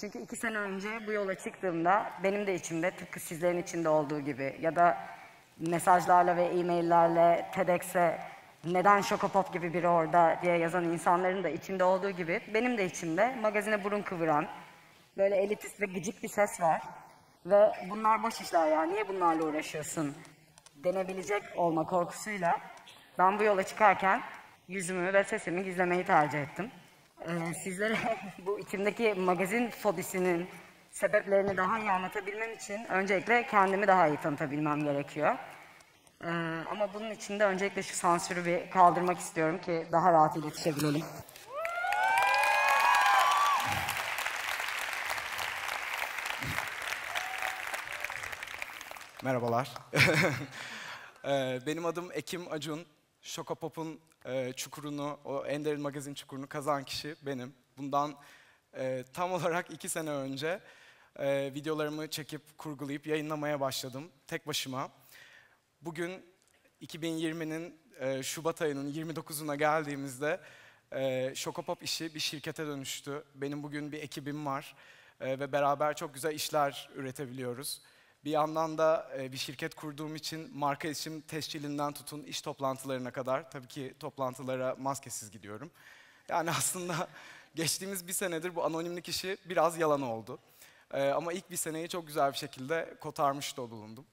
Çünkü iki sene önce bu yola çıktığımda benim de içimde tıpkı sizlerin içinde olduğu gibi ya da mesajlarla ve e-maillerle TEDx'e neden Şokopop gibi biri orada diye yazan insanların da içinde olduğu gibi benim de içimde magazine burun kıvıran böyle elitist ve gıcık bir ses var. Ve bunlar boş işler ya niye bunlarla uğraşıyorsun denebilecek olma korkusuyla ben bu yola çıkarken yüzümü ve sesimi gizlemeyi tercih ettim. Ee, sizlere bu içimdeki magazin fobisinin sebeplerini daha iyi anlatabilmem için öncelikle kendimi daha iyi tanıtabilmem gerekiyor. Ee, ama bunun için de öncelikle şu sansürü bir kaldırmak istiyorum ki daha rahat iletişebilelim. Merhabalar. Ee, benim adım Ekim Acun. Şokopop'un e, çukurunu, o en magazin çukurunu kazan kişi benim. Bundan e, tam olarak iki sene önce e, videolarımı çekip kurgulayıp yayınlamaya başladım tek başıma. Bugün 2020'nin e, Şubat ayının 29'una geldiğimizde e, Şokopop işi bir şirkete dönüştü. Benim bugün bir ekibim var e, ve beraber çok güzel işler üretebiliyoruz. Bir yandan da e, bir şirket kurduğum için marka isim tescilinden tutun iş toplantılarına kadar tabii ki toplantılara maskesiz gidiyorum. Yani aslında geçtiğimiz bir senedir bu anonimlik işi biraz yalan oldu. E, ama ilk bir seneyi çok güzel bir şekilde kotarmış da bulundum.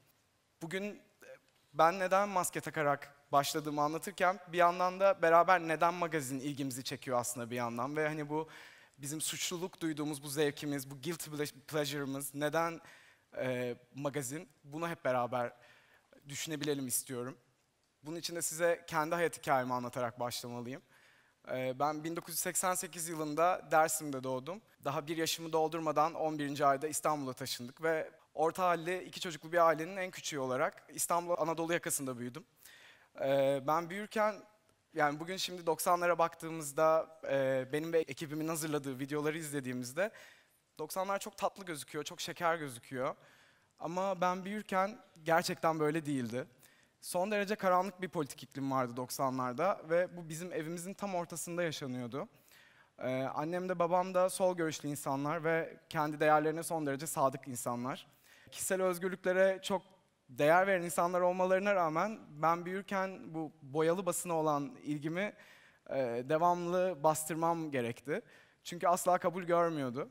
Bugün e, ben neden maske takarak başladığımı anlatırken bir yandan da beraber neden magazin ilgimizi çekiyor aslında bir yandan ve hani bu bizim suçluluk duyduğumuz bu zevkimiz, bu guilty pleasure'ımız neden e, magazin. Bunu hep beraber düşünebilelim istiyorum. Bunun için de size kendi hayat hikayemi anlatarak başlamalıyım. E, ben 1988 yılında Dersim'de doğdum. Daha bir yaşımı doldurmadan 11. ayda İstanbul'a taşındık ve orta halli iki çocuklu bir ailenin en küçüğü olarak İstanbul Anadolu yakasında büyüdüm. E, ben büyürken yani bugün şimdi 90'lara baktığımızda e, benim ve ekibimin hazırladığı videoları izlediğimizde 90'lar çok tatlı gözüküyor, çok şeker gözüküyor. Ama ben büyürken gerçekten böyle değildi. Son derece karanlık bir politik iklim vardı 90'larda ve bu bizim evimizin tam ortasında yaşanıyordu. Ee, annem de babam da sol görüşlü insanlar ve kendi değerlerine son derece sadık insanlar. Kişisel özgürlüklere çok değer veren insanlar olmalarına rağmen ben büyürken bu boyalı basına olan ilgimi e, devamlı bastırmam gerekti. Çünkü asla kabul görmüyordu.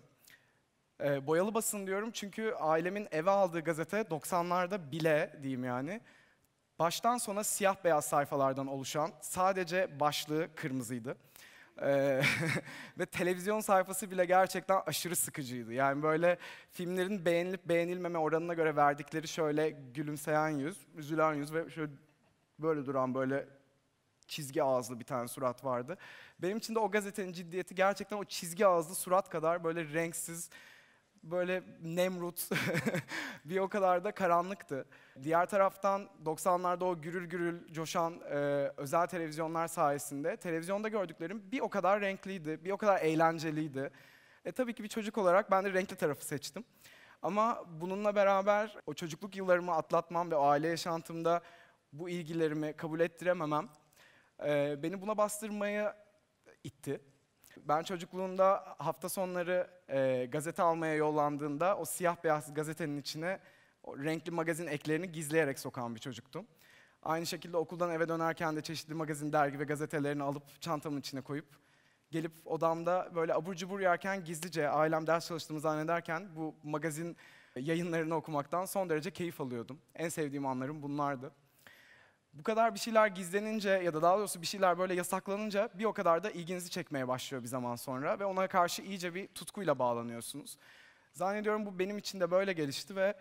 E, boyalı basın diyorum çünkü ailemin eve aldığı gazete 90'larda bile diyeyim yani. Baştan sona siyah beyaz sayfalardan oluşan sadece başlığı kırmızıydı. Ee, ve televizyon sayfası bile gerçekten aşırı sıkıcıydı. Yani böyle filmlerin beğenilip beğenilmeme oranına göre verdikleri şöyle gülümseyen yüz, üzülen yüz ve şöyle böyle duran böyle çizgi ağızlı bir tane surat vardı. Benim için de o gazetenin ciddiyeti gerçekten o çizgi ağızlı surat kadar böyle renksiz, böyle Nemrut bir o kadar da karanlıktı. Diğer taraftan 90'larda o gürül gürül coşan e, özel televizyonlar sayesinde televizyonda gördüklerim bir o kadar renkliydi, bir o kadar eğlenceliydi. E tabii ki bir çocuk olarak ben de renkli tarafı seçtim. Ama bununla beraber o çocukluk yıllarımı atlatmam ve aile yaşantımda bu ilgilerimi kabul ettirememem e, beni buna bastırmaya itti. Ben çocukluğumda hafta sonları e, gazete almaya yollandığında o siyah beyaz gazetenin içine o renkli magazin eklerini gizleyerek sokan bir çocuktum. Aynı şekilde okuldan eve dönerken de çeşitli magazin, dergi ve gazetelerini alıp çantamın içine koyup gelip odamda böyle abur cubur yerken gizlice ailem ders çalıştığımı zannederken bu magazin yayınlarını okumaktan son derece keyif alıyordum. En sevdiğim anlarım bunlardı bu kadar bir şeyler gizlenince ya da daha doğrusu bir şeyler böyle yasaklanınca bir o kadar da ilginizi çekmeye başlıyor bir zaman sonra ve ona karşı iyice bir tutkuyla bağlanıyorsunuz. Zannediyorum bu benim için de böyle gelişti ve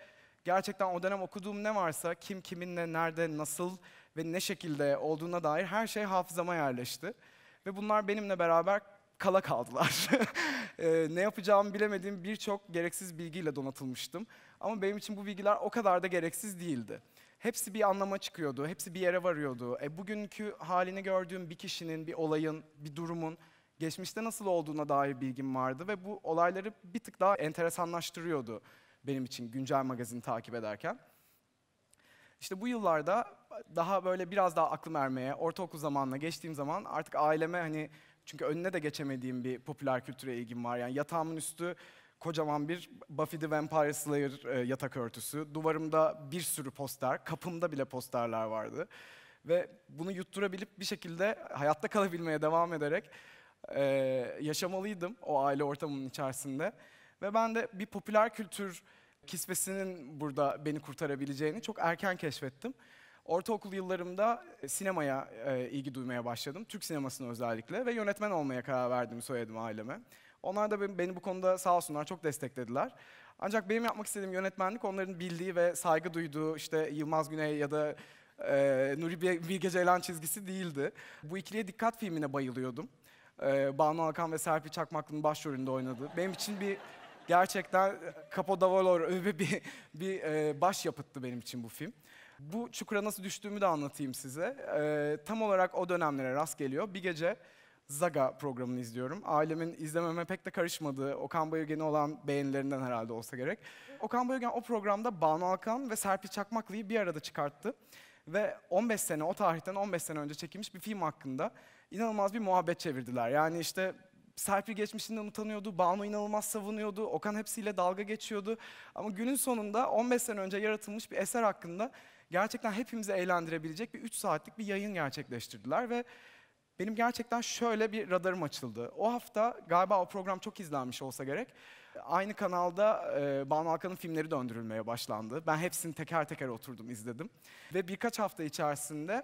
gerçekten o dönem okuduğum ne varsa kim kiminle nerede nasıl ve ne şekilde olduğuna dair her şey hafızama yerleşti. Ve bunlar benimle beraber kala kaldılar. Ee, ne yapacağımı bilemediğim birçok gereksiz bilgiyle donatılmıştım. Ama benim için bu bilgiler o kadar da gereksiz değildi. Hepsi bir anlama çıkıyordu, hepsi bir yere varıyordu. E, bugünkü halini gördüğüm bir kişinin, bir olayın, bir durumun geçmişte nasıl olduğuna dair bilgim vardı ve bu olayları bir tık daha enteresanlaştırıyordu benim için güncel magazini takip ederken. İşte bu yıllarda daha böyle biraz daha aklım ermeye, ortaokul zamanla geçtiğim zaman artık aileme hani çünkü önüne de geçemediğim bir popüler kültüre ilgim var. Yani yatağımın üstü kocaman bir Buffy the Vampire Slayer e, yatak örtüsü. Duvarımda bir sürü poster, kapımda bile posterler vardı. Ve bunu yutturabilip bir şekilde hayatta kalabilmeye devam ederek e, yaşamalıydım o aile ortamının içerisinde. Ve ben de bir popüler kültür kisvesinin burada beni kurtarabileceğini çok erken keşfettim. Ortaokul yıllarımda e, sinemaya e, ilgi duymaya başladım. Türk sinemasına özellikle ve yönetmen olmaya karar verdim söyledim aileme. Onlar da beni bu konuda sağ olsunlar çok desteklediler. Ancak benim yapmak istediğim yönetmenlik onların bildiği ve saygı duyduğu işte Yılmaz Güney ya da e, Nuri Bilge Ceylan çizgisi değildi. Bu ikiliye dikkat filmine bayılıyordum. E, Banu Alkan ve Serpil Çakmaklı'nın başrolünde oynadı. Benim için bir gerçekten Capo Davalor bir, bir, bir e, baş yapıttı benim için bu film. Bu çukura nasıl düştüğümü de anlatayım size. E, tam olarak o dönemlere rast geliyor. Bir gece Zaga programını izliyorum. Ailemin izlememe pek de karışmadığı Okan Bayülgen'e olan beğenilerinden herhalde olsa gerek. Okan Bayülgen o programda Banu Alkan ve Serpil Çakmaklı'yı bir arada çıkarttı. Ve 15 sene, o tarihten 15 sene önce çekilmiş bir film hakkında inanılmaz bir muhabbet çevirdiler. Yani işte Serpil geçmişinden utanıyordu, Banu inanılmaz savunuyordu, Okan hepsiyle dalga geçiyordu. Ama günün sonunda 15 sene önce yaratılmış bir eser hakkında gerçekten hepimizi eğlendirebilecek bir 3 saatlik bir yayın gerçekleştirdiler ve benim gerçekten şöyle bir radarım açıldı. O hafta galiba o program çok izlenmiş olsa gerek. Aynı kanalda e, Banu Alkan'ın filmleri döndürülmeye başlandı. Ben hepsini teker teker oturdum, izledim. Ve birkaç hafta içerisinde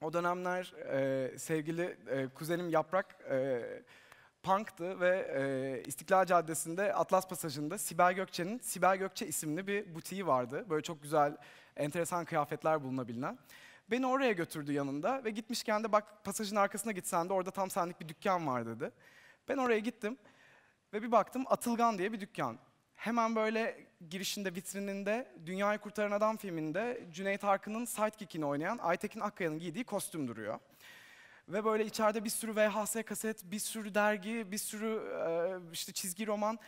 o dönemler e, sevgili e, kuzenim Yaprak... E, punk'tı ve e, İstiklal Caddesi'nde Atlas Pasajı'nda Sibel Gökçe'nin Sibel Gökçe isimli bir butiği vardı. Böyle çok güzel, enteresan kıyafetler bulunabilen. Beni oraya götürdü yanında ve gitmişken de bak pasajın arkasına gitsen de orada tam senlik bir dükkan var dedi. Ben oraya gittim ve bir baktım Atılgan diye bir dükkan. Hemen böyle girişinde, vitrininde Dünyayı Kurtaran Adam filminde Cüneyt Arkın'ın sidekick'ini oynayan Aytekin Akkaya'nın giydiği kostüm duruyor. Ve böyle içeride bir sürü VHS kaset, bir sürü dergi, bir sürü işte çizgi roman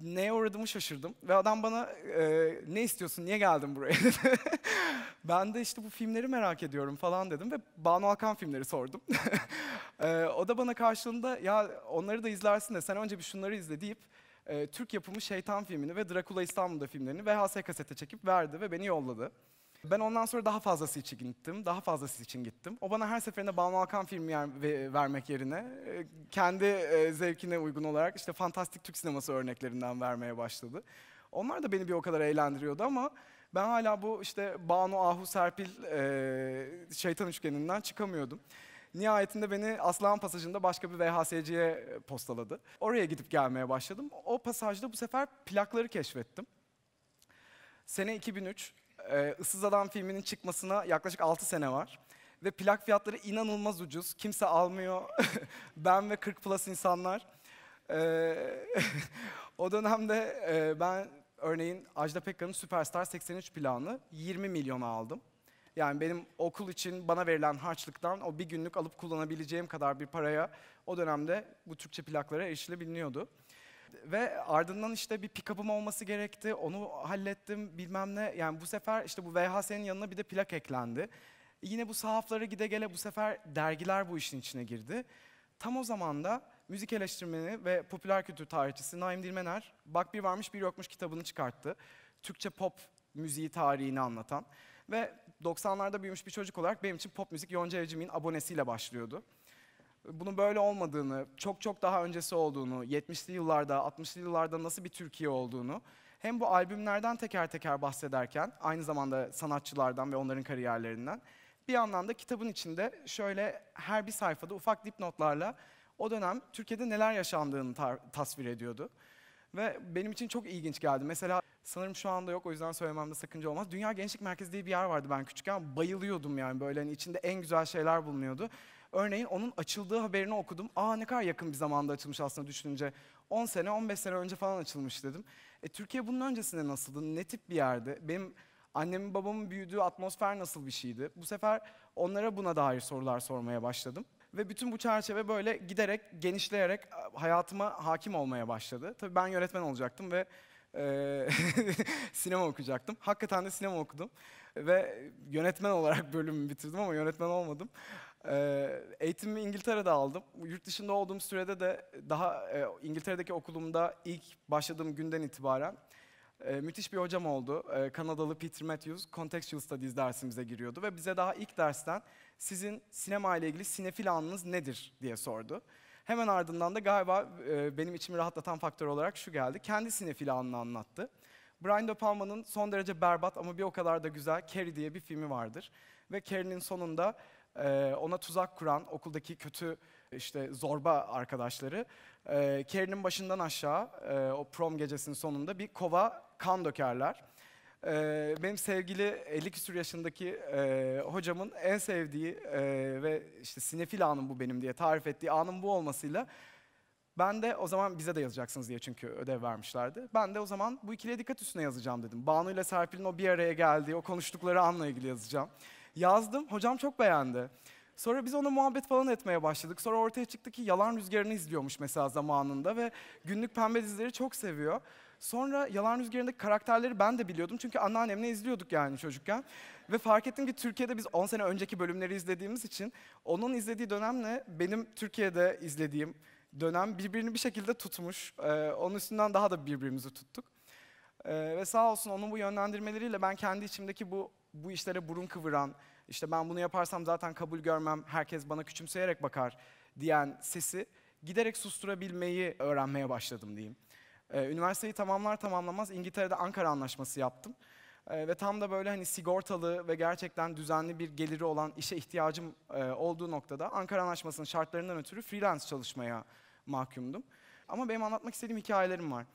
neye uğradığımı şaşırdım. Ve adam bana e, ne istiyorsun, niye geldin buraya dedi. ben de işte bu filmleri merak ediyorum falan dedim ve Banu Hakan filmleri sordum. e, o da bana karşılığında ya onları da izlersin de sen önce bir şunları izle deyip e, Türk yapımı Şeytan filmini ve Drakula İstanbul'da filmlerini VHS kasete çekip verdi ve beni yolladı. Ben ondan sonra daha fazlası için gittim, daha fazlası için gittim. O bana her seferinde Banu Alkan filmi yer, vermek yerine e, kendi e, zevkine uygun olarak işte fantastik Türk sineması örneklerinden vermeye başladı. Onlar da beni bir o kadar eğlendiriyordu ama ben hala bu işte Banu Ahu Serpil e, şeytan üçgeninden çıkamıyordum. Nihayetinde beni Aslan Pasajı'nda başka bir VHS'ciye postaladı. Oraya gidip gelmeye başladım. O pasajda bu sefer plakları keşfettim. Sene 2003, e, Issız Adam filminin çıkmasına yaklaşık 6 sene var. Ve plak fiyatları inanılmaz ucuz. Kimse almıyor. ben ve 40 plus insanlar. Ee, o dönemde e, ben örneğin Ajda Pekkan'ın Superstar 83 planı 20 milyona aldım. Yani benim okul için bana verilen harçlıktan o bir günlük alıp kullanabileceğim kadar bir paraya o dönemde bu Türkçe plaklara erişilebiliniyordu. Ve ardından işte bir pick-up'ım olması gerekti. Onu hallettim bilmem ne. Yani bu sefer işte bu VHS'nin yanına bir de plak eklendi. Yine bu sahaflara gide gele bu sefer dergiler bu işin içine girdi. Tam o zaman da müzik eleştirmeni ve popüler kültür tarihçisi Naim Dilmener Bak Bir Varmış Bir Yokmuş kitabını çıkarttı. Türkçe pop müziği tarihini anlatan. Ve 90'larda büyümüş bir çocuk olarak benim için pop müzik Yonca Evcimik'in abonesiyle başlıyordu bunun böyle olmadığını, çok çok daha öncesi olduğunu, 70'li yıllarda, 60'lı yıllarda nasıl bir Türkiye olduğunu hem bu albümlerden teker teker bahsederken aynı zamanda sanatçılardan ve onların kariyerlerinden bir yandan da kitabın içinde şöyle her bir sayfada ufak dipnotlarla o dönem Türkiye'de neler yaşandığını tasvir ediyordu. Ve benim için çok ilginç geldi. Mesela sanırım şu anda yok o yüzden söylememde sakınca olmaz. Dünya Gençlik Merkezi diye bir yer vardı ben küçükken. Bayılıyordum yani böyle hani içinde en güzel şeyler bulunuyordu. Örneğin onun açıldığı haberini okudum. Aa ne kadar yakın bir zamanda açılmış aslında düşününce. 10 sene, 15 sene önce falan açılmış dedim. E, Türkiye bunun öncesinde nasıldı? Ne tip bir yerdi? Benim annemin babamın büyüdüğü atmosfer nasıl bir şeydi? Bu sefer onlara buna dair sorular sormaya başladım. Ve bütün bu çerçeve böyle giderek, genişleyerek e, hayatıma hakim olmaya başladı. Tabii ben yönetmen olacaktım ve e, sinema okuyacaktım. Hakikaten de sinema okudum. Ve yönetmen olarak bölümü bitirdim ama yönetmen olmadım. Ee, eğitimimi İngiltere'de aldım. Yurt dışında olduğum sürede de daha e, İngiltere'deki okulumda ilk başladığım günden itibaren e, müthiş bir hocam oldu. E, Kanadalı Peter Matthews, Contextual Studies dersimize giriyordu ve bize daha ilk dersten sizin sinema ile ilgili sinefil anınız nedir diye sordu. Hemen ardından da galiba benim içimi rahatlatan faktör olarak şu geldi. Kendi sinefil anını anlattı. Brian De Palma'nın son derece berbat ama bir o kadar da güzel Carrie diye bir filmi vardır. Ve Carrie'nin sonunda ee, ona tuzak kuran okuldaki kötü işte zorba arkadaşları ee, kerinin başından aşağı ee, o prom gecesinin sonunda bir kova kan dökerler. benim sevgili 50 küsur yaşındaki hocamın en sevdiği ve işte sinefil anım bu benim diye tarif ettiği anın bu olmasıyla ben de o zaman bize de yazacaksınız diye çünkü ödev vermişlerdi. Ben de o zaman bu ikiliye dikkat üstüne yazacağım dedim. Banu ile Serpil'in o bir araya geldiği, o konuştukları anla ilgili yazacağım. Yazdım, hocam çok beğendi. Sonra biz ona muhabbet falan etmeye başladık. Sonra ortaya çıktı ki Yalan Rüzgarı'nı izliyormuş mesela zamanında ve günlük pembe dizileri çok seviyor. Sonra Yalan Rüzgarı'ndaki karakterleri ben de biliyordum. Çünkü anneannemle izliyorduk yani çocukken. Ve fark ettim ki Türkiye'de biz 10 sene önceki bölümleri izlediğimiz için onun izlediği dönemle benim Türkiye'de izlediğim dönem birbirini bir şekilde tutmuş. Ee, onun üstünden daha da birbirimizi tuttuk. Ee, ve sağ olsun onun bu yönlendirmeleriyle ben kendi içimdeki bu bu işlere burun kıvıran, işte ben bunu yaparsam zaten kabul görmem, herkes bana küçümseyerek bakar diyen sesi giderek susturabilmeyi öğrenmeye başladım diyeyim. Ee, üniversiteyi tamamlar tamamlamaz İngiltere'de Ankara Anlaşması yaptım. Ee, ve tam da böyle hani sigortalı ve gerçekten düzenli bir geliri olan işe ihtiyacım e, olduğu noktada Ankara Anlaşması'nın şartlarından ötürü freelance çalışmaya mahkumdum. Ama benim anlatmak istediğim hikayelerim var.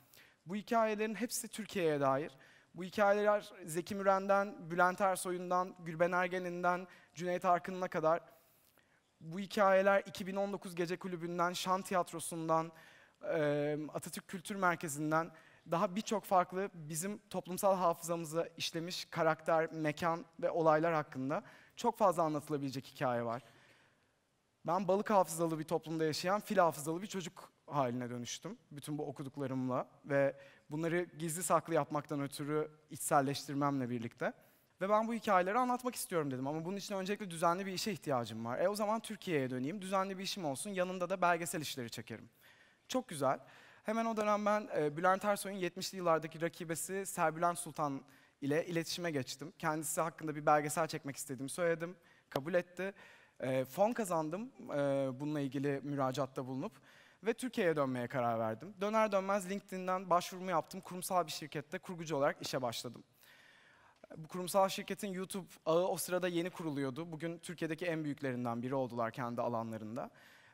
Bu hikayelerin hepsi Türkiye'ye dair. Bu hikayeler Zeki Müren'den, Bülent Ersoy'undan, Gülben Ergen'in'den, Cüneyt Arkın'ına kadar. Bu hikayeler 2019 Gece Kulübü'nden, Şan Tiyatrosu'ndan, Atatürk Kültür Merkezi'nden daha birçok farklı bizim toplumsal hafızamıza işlemiş karakter, mekan ve olaylar hakkında çok fazla anlatılabilecek hikaye var. Ben balık hafızalı bir toplumda yaşayan fil hafızalı bir çocuk haline dönüştüm. Bütün bu okuduklarımla ve Bunları gizli saklı yapmaktan ötürü içselleştirmemle birlikte. Ve ben bu hikayeleri anlatmak istiyorum dedim ama bunun için öncelikle düzenli bir işe ihtiyacım var. E o zaman Türkiye'ye döneyim, düzenli bir işim olsun, yanında da belgesel işleri çekerim. Çok güzel. Hemen o dönem ben e, Bülent Ersoy'un 70'li yıllardaki rakibesi Serbülent Sultan ile iletişime geçtim. Kendisi hakkında bir belgesel çekmek istediğimi söyledim, kabul etti. E, fon kazandım e, bununla ilgili müracaatta bulunup ve Türkiye'ye dönmeye karar verdim. Döner dönmez LinkedIn'den başvurumu yaptım. Kurumsal bir şirkette kurgucu olarak işe başladım. Bu kurumsal şirketin YouTube ağı o sırada yeni kuruluyordu. Bugün Türkiye'deki en büyüklerinden biri oldular kendi alanlarında.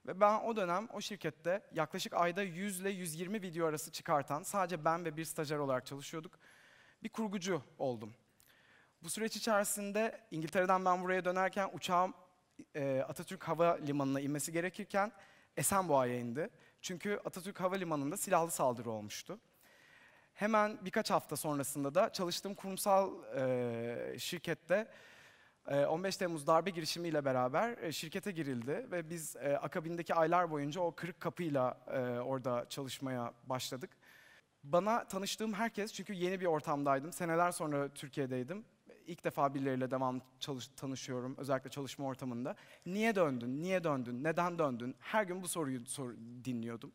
Ve ben o dönem o şirkette yaklaşık ayda 100 ile 120 video arası çıkartan, sadece ben ve bir stajyer olarak çalışıyorduk, bir kurgucu oldum. Bu süreç içerisinde İngiltere'den ben buraya dönerken uçağım e, Atatürk Hava Limanı'na inmesi gerekirken Esenboğa'ya indi. Çünkü Atatürk Havalimanı'nda silahlı saldırı olmuştu. Hemen birkaç hafta sonrasında da çalıştığım kurumsal e, şirkette 15 Temmuz darbe girişimiyle beraber şirkete girildi ve biz akabindeki aylar boyunca o kırık kapıyla orada çalışmaya başladık. Bana tanıştığım herkes, çünkü yeni bir ortamdaydım, seneler sonra Türkiye'deydim ilk defa birileriyle devam çalış, tanışıyorum özellikle çalışma ortamında. Niye döndün, niye döndün, neden döndün? Her gün bu soruyu sor, dinliyordum.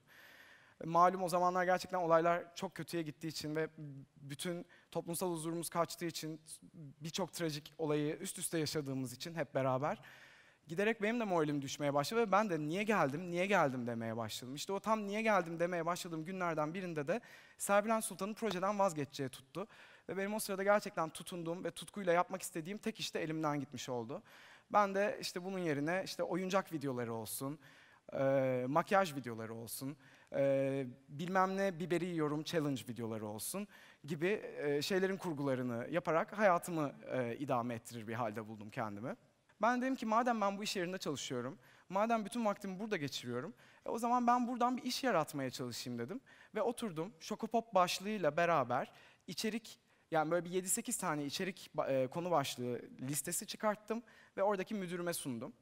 Malum o zamanlar gerçekten olaylar çok kötüye gittiği için ve bütün toplumsal huzurumuz kaçtığı için birçok trajik olayı üst üste yaşadığımız için hep beraber giderek benim de moralim düşmeye başladı ve ben de niye geldim, niye geldim demeye başladım. İşte o tam niye geldim demeye başladığım günlerden birinde de Serbilen Sultan'ın projeden vazgeçeceği tuttu. Ve benim o sırada gerçekten tutunduğum ve tutkuyla yapmak istediğim tek işte elimden gitmiş oldu. Ben de işte bunun yerine işte oyuncak videoları olsun, e, makyaj videoları olsun, e, bilmem ne biberi yiyorum challenge videoları olsun gibi e, şeylerin kurgularını yaparak hayatımı e, idame ettirir bir halde buldum kendimi. Ben dedim ki madem ben bu iş yerinde çalışıyorum, madem bütün vaktimi burada geçiriyorum, e, o zaman ben buradan bir iş yaratmaya çalışayım dedim. Ve oturdum, Şokopop başlığıyla beraber içerik yani böyle bir 7-8 tane içerik e, konu başlığı listesi çıkarttım ve oradaki müdürüme sundum.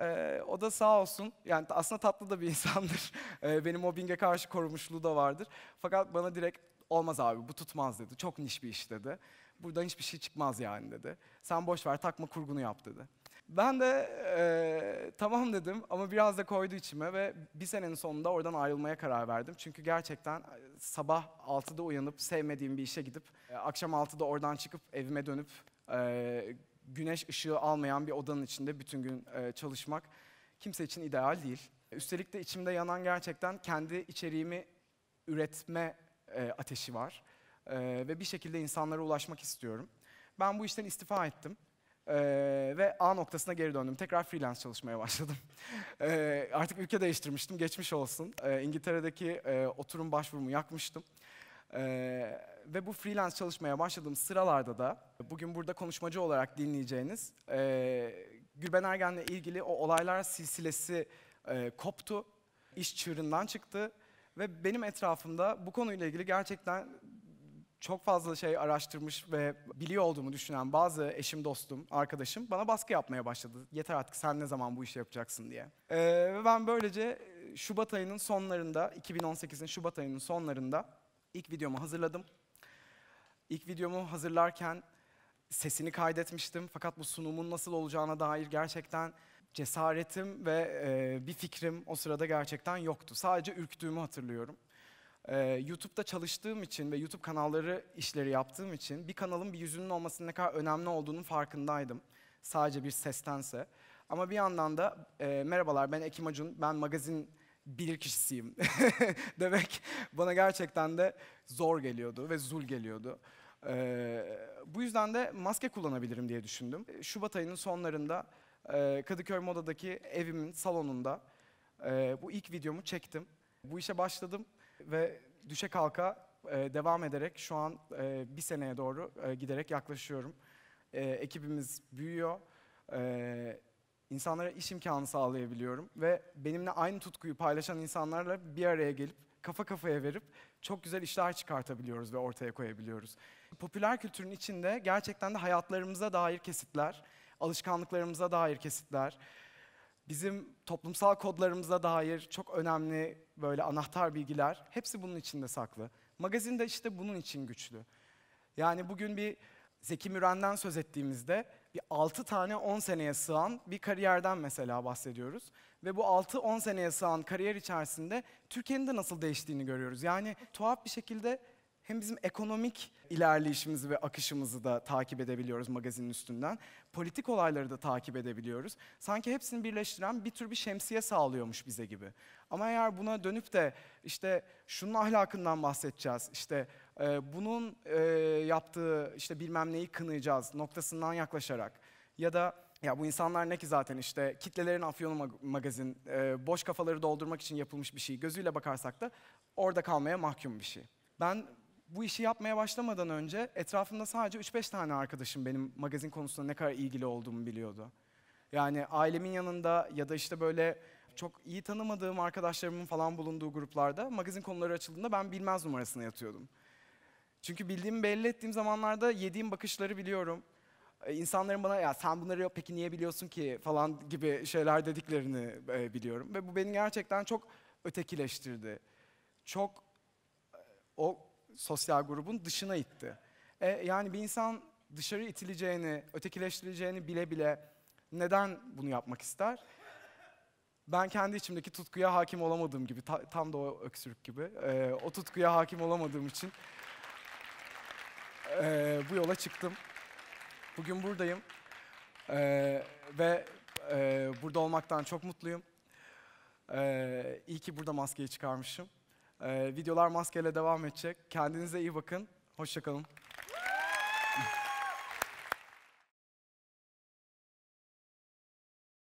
Ee, o da sağ olsun, yani aslında tatlı da bir insandır. Ee, benim mobbinge karşı korumuşluğu da vardır. Fakat bana direkt olmaz abi bu tutmaz dedi. Çok niş bir iş dedi. Buradan hiçbir şey çıkmaz yani dedi. Sen boş ver takma kurgunu yap dedi. Ben de e, tamam dedim ama biraz da koydu içime ve bir senenin sonunda oradan ayrılmaya karar verdim. Çünkü gerçekten sabah 6'da uyanıp sevmediğim bir işe gidip akşam 6'da oradan çıkıp evime dönüp e, güneş ışığı almayan bir odanın içinde bütün gün e, çalışmak kimse için ideal değil. Üstelik de içimde yanan gerçekten kendi içeriğimi üretme e, ateşi var. E, ve bir şekilde insanlara ulaşmak istiyorum. Ben bu işten istifa ettim. Ee, ve A noktasına geri döndüm. Tekrar freelance çalışmaya başladım. Ee, artık ülke değiştirmiştim, geçmiş olsun. Ee, İngiltere'deki e, oturum başvurumu yakmıştım. Ee, ve bu freelance çalışmaya başladığım sıralarda da bugün burada konuşmacı olarak dinleyeceğiniz e, Gülben Ergen'le ilgili o olaylar silsilesi e, koptu. iş çığırından çıktı ve benim etrafımda bu konuyla ilgili gerçekten çok fazla şey araştırmış ve biliyor olduğumu düşünen bazı eşim, dostum, arkadaşım bana baskı yapmaya başladı. Yeter artık sen ne zaman bu işi yapacaksın diye. Ee, ve ben böylece e, Şubat ayının sonlarında, 2018'in Şubat ayının sonlarında ilk videomu hazırladım. İlk videomu hazırlarken sesini kaydetmiştim. Fakat bu sunumun nasıl olacağına dair gerçekten cesaretim ve e, bir fikrim o sırada gerçekten yoktu. Sadece ürktüğümü hatırlıyorum. Ee, YouTube'da çalıştığım için ve YouTube kanalları işleri yaptığım için bir kanalın bir yüzünün olmasının ne kadar önemli olduğunun farkındaydım. Sadece bir sestense. Ama bir yandan da e, merhabalar ben Ekim Acun, ben magazin bilir kişisiyim demek bana gerçekten de zor geliyordu ve zul geliyordu. Ee, bu yüzden de maske kullanabilirim diye düşündüm. E, Şubat ayının sonlarında e, Kadıköy Moda'daki evimin salonunda e, bu ilk videomu çektim. Bu işe başladım. Ve düşe kalka e, devam ederek şu an e, bir seneye doğru e, giderek yaklaşıyorum. E, ekibimiz büyüyor. E, insanlara iş imkanı sağlayabiliyorum ve benimle aynı tutkuyu paylaşan insanlarla bir araya gelip kafa kafaya verip çok güzel işler çıkartabiliyoruz ve ortaya koyabiliyoruz. Popüler kültürün içinde gerçekten de hayatlarımıza dair kesitler, alışkanlıklarımıza dair kesitler, bizim toplumsal kodlarımıza dair çok önemli böyle anahtar bilgiler hepsi bunun içinde saklı. Magazin de işte bunun için güçlü. Yani bugün bir Zeki Müren'den söz ettiğimizde bir 6 tane 10 seneye sığan bir kariyerden mesela bahsediyoruz. Ve bu 6-10 seneye sığan kariyer içerisinde Türkiye'nin de nasıl değiştiğini görüyoruz. Yani tuhaf bir şekilde hem bizim ekonomik ilerleyişimizi ve akışımızı da takip edebiliyoruz magazinin üstünden. Politik olayları da takip edebiliyoruz. Sanki hepsini birleştiren bir tür bir şemsiye sağlıyormuş bize gibi. Ama eğer buna dönüp de işte şunun ahlakından bahsedeceğiz, işte e, bunun e, yaptığı işte bilmem neyi kınayacağız noktasından yaklaşarak ya da ya bu insanlar ne ki zaten işte kitlelerin afyonu magazin, e, boş kafaları doldurmak için yapılmış bir şey. Gözüyle bakarsak da orada kalmaya mahkum bir şey. Ben bu işi yapmaya başlamadan önce etrafımda sadece 3-5 tane arkadaşım benim magazin konusunda ne kadar ilgili olduğumu biliyordu. Yani ailemin yanında ya da işte böyle çok iyi tanımadığım arkadaşlarımın falan bulunduğu gruplarda magazin konuları açıldığında ben bilmez numarasına yatıyordum. Çünkü bildiğimi belli ettiğim zamanlarda yediğim bakışları biliyorum. E, insanların bana ya sen bunları yok peki niye biliyorsun ki falan gibi şeyler dediklerini e, biliyorum. Ve bu beni gerçekten çok ötekileştirdi. Çok e, o sosyal grubun dışına itti. E, yani bir insan dışarı itileceğini, ötekileştirileceğini bile bile neden bunu yapmak ister? Ben kendi içimdeki tutkuya hakim olamadığım gibi, ta, tam da o öksürük gibi, e, o tutkuya hakim olamadığım için e, bu yola çıktım. Bugün buradayım e, ve e, burada olmaktan çok mutluyum. E, iyi ki burada maskeyi çıkarmışım. Ee, videolar maskeyle devam edecek. Kendinize iyi bakın. Hoşçakalın.